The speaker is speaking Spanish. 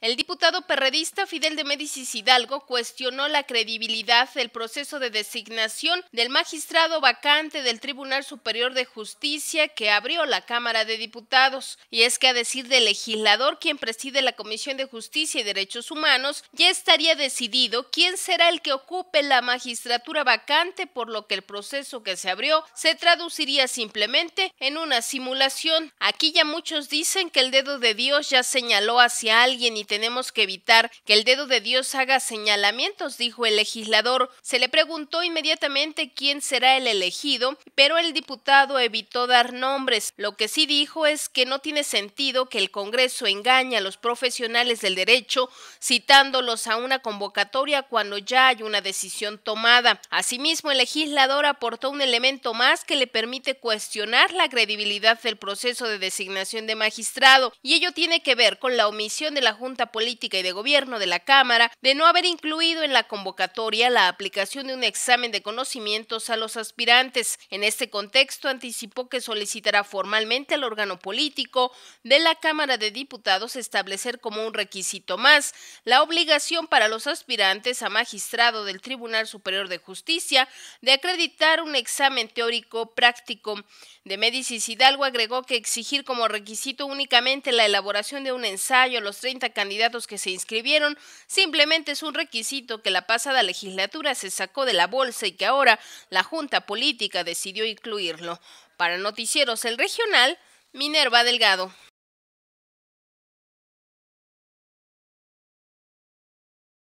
El diputado perredista Fidel de Médicis Hidalgo cuestionó la credibilidad del proceso de designación del magistrado vacante del Tribunal Superior de Justicia que abrió la Cámara de Diputados. Y es que a decir del legislador quien preside la Comisión de Justicia y Derechos Humanos, ya estaría decidido quién será el que ocupe la magistratura vacante, por lo que el proceso que se abrió se traduciría simplemente en una simulación. Aquí ya muchos dicen que el dedo de Dios ya señaló hacia alguien y tenemos que evitar que el dedo de Dios haga señalamientos, dijo el legislador. Se le preguntó inmediatamente quién será el elegido, pero el diputado evitó dar nombres. Lo que sí dijo es que no tiene sentido que el Congreso engañe a los profesionales del derecho citándolos a una convocatoria cuando ya hay una decisión tomada. Asimismo, el legislador aportó un elemento más que le permite cuestionar la credibilidad del proceso de designación de magistrado y ello tiene que ver con la omisión de la Junta Política y de Gobierno de la Cámara de no haber incluido en la convocatoria la aplicación de un examen de conocimientos a los aspirantes. En este contexto anticipó que solicitará formalmente al órgano político de la Cámara de Diputados establecer como un requisito más la obligación para los aspirantes a magistrado del Tribunal Superior de Justicia de acreditar un examen teórico práctico. De Médicis Hidalgo agregó que exigir como requisito únicamente la elaboración de un ensayo a los 30 candidatos candidatos que se inscribieron simplemente es un requisito que la pasada legislatura se sacó de la bolsa y que ahora la Junta Política decidió incluirlo. Para Noticieros El Regional, Minerva Delgado.